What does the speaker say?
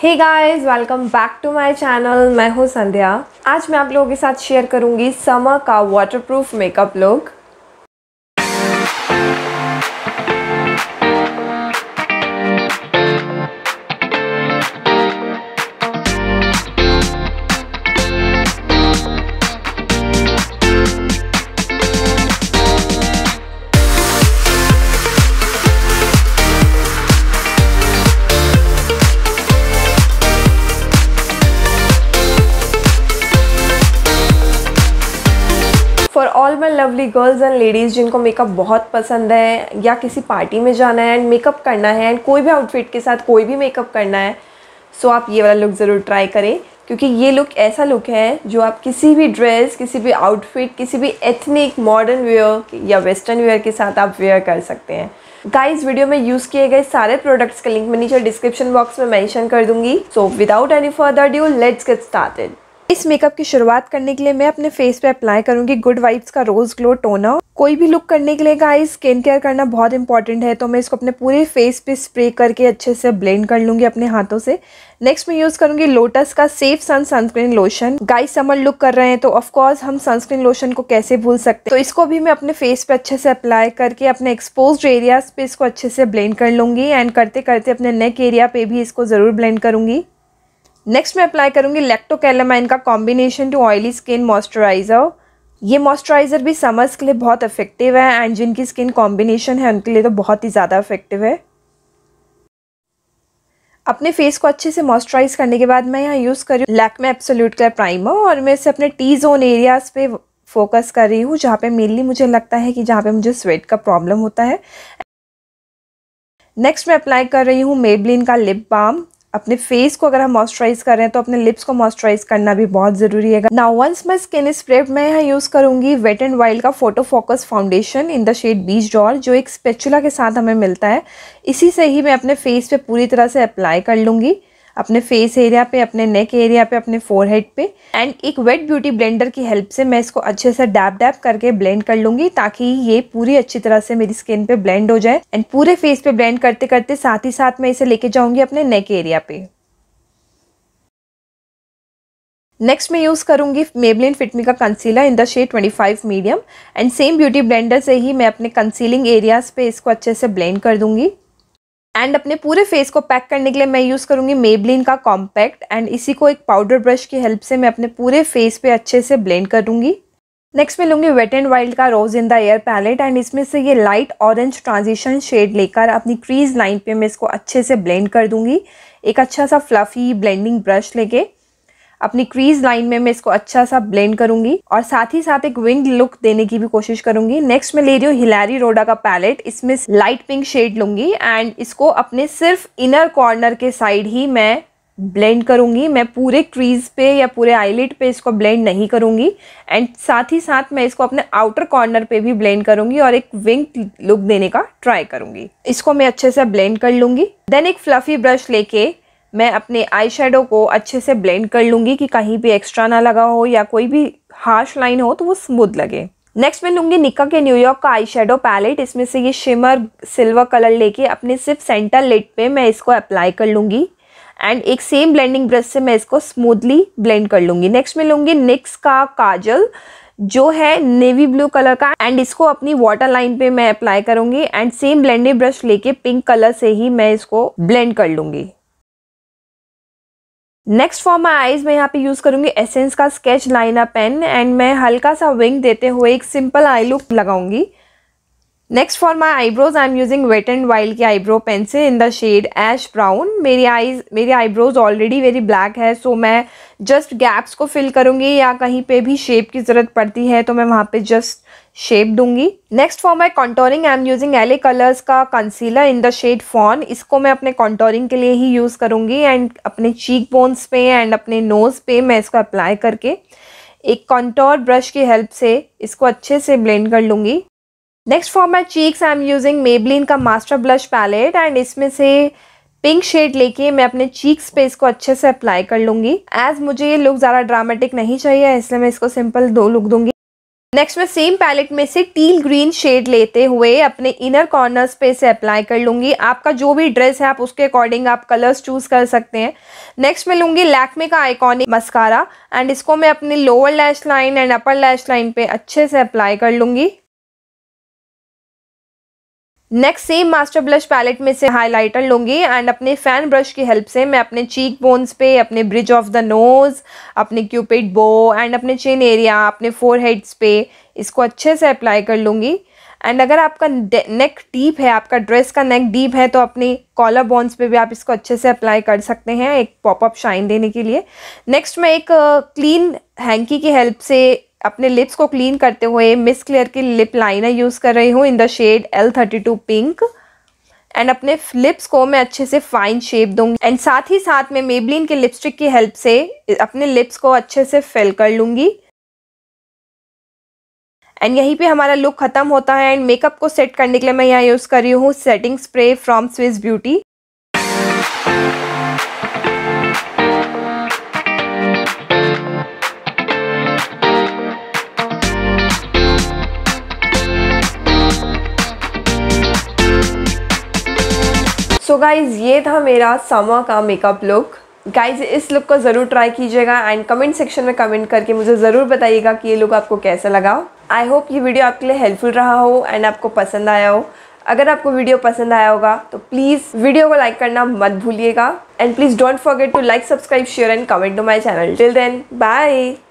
hey guys welcome back to my channel मैं हूँ संध्या आज मैं आप लोगों के साथ शेयर करूँगी समर का waterproof makeup look for all my lovely girls and ladies जिनको मेकअप बहुत पसंद है या किसी पार्टी में जाना है एंड मेकअप करना है एंड कोई भी आउटफिट के साथ कोई भी मेकअप करना है सो so आप ये वाला लुक ज़रूर ट्राई करें क्योंकि ये लुक ऐसा लुक है जो आप किसी भी ड्रेस किसी भी आउटफिट किसी भी एथनिक मॉडर्न वेयर या वेस्टर्न वेयर के साथ आप वेयर कर सकते हैं गाइस वीडियो में यूज़ किए गए सारे प्रोडक्ट्स का लिंक मैं नीचे डिस्क्रिप्शन बॉक्स में मेंशन कर दूंगी so without any further due let's get started इस मेकअप की शुरुआत करने के लिए मैं अपने फेस पे अप्लाई करूंगी गुड वाइब्स का रोज ग्लो टोनर कोई भी लुक करने के लिए गाइस स्किन केयर करना बहुत इंपॉर्टेंट है तो मैं इसको अपने पूरे फेस पे स्प्रे करके अच्छे से ब्लेंड कर लूंगी अपने हाथों से नेक्स्ट मैं यूज़ करूंगी लोटस का safe sun sunscreen lotion guys summer look कर रहे हैं तो ऑफकोर्स हम सनस्क्रीन लोशन को कैसे भूल सकते हैं तो इसको भी मैं अपने फेस पे अच्छे से अप्लाई करके अपने एक्सपोज एरियाज पे इसको अच्छे से ब्लेंड कर लूंगी एंड करते करते अपने नेक एरिया पे भी इसको ज़रूर ब्लेंड करूंगी नेक्स्ट मैं अप्लाई करूँगी लेक्टोकेलामाइन का combination to oily skin moisturiser ये मॉइस्चराइज़र भी समर्स के लिए बहुत इफेक्टिव है एंड जिनकी स्किन कॉम्बिनेशन है उनके लिए तो बहुत ही ज़्यादा इफेक्टिव है अपने फेस को अच्छे से मॉइस्चराइज करने के बाद मैं यहाँ यूज़ कर रही हूँ लैकमे एप्सोल्यूट का प्राइमर और मैं इसे अपने टी जोन एरियाज़ पे फोकस कर रही हूँ जहाँ पे मेनली मुझे लगता है कि जहाँ पे मुझे स्वेट का प्रॉब्लम होता है नेक्स्ट मैं अप्लाई कर रही हूँ मेबलिन का लिप बाम अपने फेस को अगर हम मॉइस्चराइज कर रहे हैं तो अपने लिप्स को मॉइस्चराइज करना भी बहुत ज़रूरी है now once my skin is मैं यहाँ यूज़ करूँगी वेट एंड वाइल्ड का photo focus foundation in the shade beach doll जो एक स्पेचुला के साथ हमें मिलता है इसी से ही मैं अपने फेस पे पूरी तरह से अप्लाई कर लूँगी अपने फेस एरिया पे अपने नेक एरिया पे अपने फोरहेड पे एंड एक वेट ब्यूटी ब्लेंडर की हेल्प से मैं इसको अच्छे से डैप डैप करके ब्लेंड कर लूंगी ताकि ये पूरी अच्छी तरह से मेरी स्किन पे ब्लेंड हो जाए एंड पूरे फेस पे ब्लेंड करते करते साथ ही साथ मैं इसे लेके जाऊंगी अपने नेक एरिया पे नेक्स्ट मैं यूज़ करूँगी मेबलिन फिटमी का concealer in the shade 25 medium and same beauty blender से ही मैं अपने कंसीलिंग एरियाज़ पे इसको अच्छे से ब्लेंड कर दूँगी एंड अपने पूरे फेस को पैक करने के लिए मैं यूज़ करूँगी मेबलिन का कॉम्पैक्ट एंड इसी को एक पाउडर ब्रश की हेल्प से मैं अपने पूरे फेस पे अच्छे से ब्लेंड करूँगी नेक्स्ट मैं लूँगी वेट एंड वाइल्ड का rose in the air palette and इसमें से ये लाइट ऑरेंज ट्रांजिशन शेड लेकर अपनी क्रीज लाइन पे मैं इसको अच्छे से ब्लेंड कर दूँगी एक अच्छा सा फ्लफ़ी ब्लेंडिंग ब्रश लेके अपनी क्रीज लाइन में मैं इसको अच्छा सा ब्लेंड करूंगी और साथ ही साथ एक विंग लुक देने की भी कोशिश करूंगी नेक्स्ट मैं ले रही हूँ हिलारी रोडा का पैलेट इसमें लाइट पिंक शेड लूंगी एंड इसको अपने सिर्फ इनर कॉर्नर के साइड ही मैं ब्लेंड करूंगी मैं पूरे क्रीज पे या पूरे आईलेट पे इसको ब्लेंड नहीं करूंगी एंड साथ ही साथ मैं इसको अपने आउटर कॉर्नर पे भी ब्लेंड करूंगी और एक विंग लुक देने का ट्राई करूंगी इसको मैं अच्छे से ब्लेंड कर लूंगी देन एक फ्लफी ब्रश लेके मैं अपने आई को अच्छे से ब्लेंड कर लूँगी कि कहीं भी एक्स्ट्रा ना लगा हो या कोई भी हार्श लाइन हो तो वो स्मूथ लगे नेक्स्ट मैं लूँगी निका के न्यूयॉर्क का आई शेडो पैलेट इसमें से ये शिमर सिल्वर कलर लेके अपने सिर्फ सेंटर लेट पे मैं इसको अप्लाई कर लूँगी एंड एक सेम ब्लेंडिंग ब्रश से मैं इसको स्मूथली ब्लेंड कर लूँगी नेक्स्ट मैं लूँगी निक्स का काजल जो है नेवी ब्लू कलर का एंड इसको अपनी वाटर लाइन पर मैं अप्लाई करूँगी एंड सेम ब्लेंडिंग ब्रश लेके पिंक कलर से ही मैं इसको ब्लेंड कर लूँगी नेक्स्ट फॉर माई आईज मैं यहाँ पे यूज़ करूँगी एसेंस का स्केच लाइनर पेन एंड मैं हल्का सा विंग देते हुए एक सिंपल आई लुक लगाऊंगी next for my eyebrows I am using wet and wild की eyebrow pencil in the shade ash brown मेरी आईज मेरी आईब्रोज ऑलरेडी वेरी ब्लैक है सो so मैं जस्ट गैप्स को फिल करूँगी या कहीं पे भी शेप की ज़रूरत पड़ती है तो मैं वहाँ पे जस्ट शेप दूंगी next for my contouring I am using LA Colors का concealer in the shade fawn इसको मैं अपने कॉन्टोरिंग के लिए ही यूज़ करूँगी एंड अपने चीक बोन्स पे एंड अपने नोज़ पे मैं इसको अप्लाई करके एक कॉन्टोर ब्रश की हेल्प से इसको अच्छे से ब्लेंड कर लूँगी next for my cheeks I am using Maybelline का मास्टर ब्लश पैलेट एंड इसमें से पिंक शेड लेके मैं अपने चीक्स पे इसको अच्छे से अप्लाई कर लूँगी एज मुझे ये लुक ज़्यादा ड्रामेटिक नहीं चाहिए इसलिए मैं इसको सिंपल दो लुक दूंगी नेक्स्ट मैं सेम पैलेट में से टील ग्रीन शेड लेते हुए अपने इनर कॉर्नर्स पे इसे अप्लाई कर लूँगी आपका जो भी ड्रेस है आप उसके अकॉर्डिंग आप कलर्स चूज़ कर सकते हैं नेक्स्ट मैं लूँगी लैकमे का आइकॉनिक मस्कारा एंड इसको मैं अपने lower lash line and upper lash line पे अच्छे से अप्लाई कर लूँगी next same master blush palette में से हाइलाइटर लूँगी एंड अपने फ़ैन ब्रश की हेल्प से मैं अपने चीक बोन्स पे अपने ब्रिज ऑफ द नोज़ अपने क्यूपिड बो एंड अपने चेन एरिया अपने फोर हेड्स पे इसको अच्छे से अप्लाई कर लूँगी एंड अगर आपका नेक डीप है आपका ड्रेस का नेक डीप है तो अपने कॉलर बोन्स पे भी आप इसको अच्छे से अप्लाई कर सकते हैं एक पॉपअप शाइन देने के लिए नेक्स्ट मैं एक क्लीन हैंकी की हेल्प से अपने लिप्स को क्लीन करते हुए मिस क्लियर की लिप लाइनर यूज़ कर रही हूँ in the shade L thirty two pink and अपने लिप्स को मैं अच्छे से फाइन शेप दूंगी एंड साथ ही साथ में मेबलिन के लिपस्टिक की हेल्प से अपने लिप्स को अच्छे से फिल कर लूँगी एंड यहीं पे हमारा लुक ख़त्म होता है एंड मेकअप को सेट करने के लिए मैं यहाँ यूज़ कर रही हूँ setting spray from Swiss beauty so so guys ये था मेरा सामा का मेकअप लुक गाइज इस लुक को ज़रूर ट्राई कीजिएगा एंड कमेंट सेक्शन में कमेंट करके मुझे ज़रूर बताइएगा कि ये लुक आपको कैसा लगा आई होप ये वीडियो आपके लिए हेल्पफुल रहा हो एंड आपको पसंद आया हो अगर आपको वीडियो पसंद आया होगा तो प्लीज़ वीडियो को लाइक करना मत भूलिएगा and please don't forget to like subscribe share and comment to my channel till then bye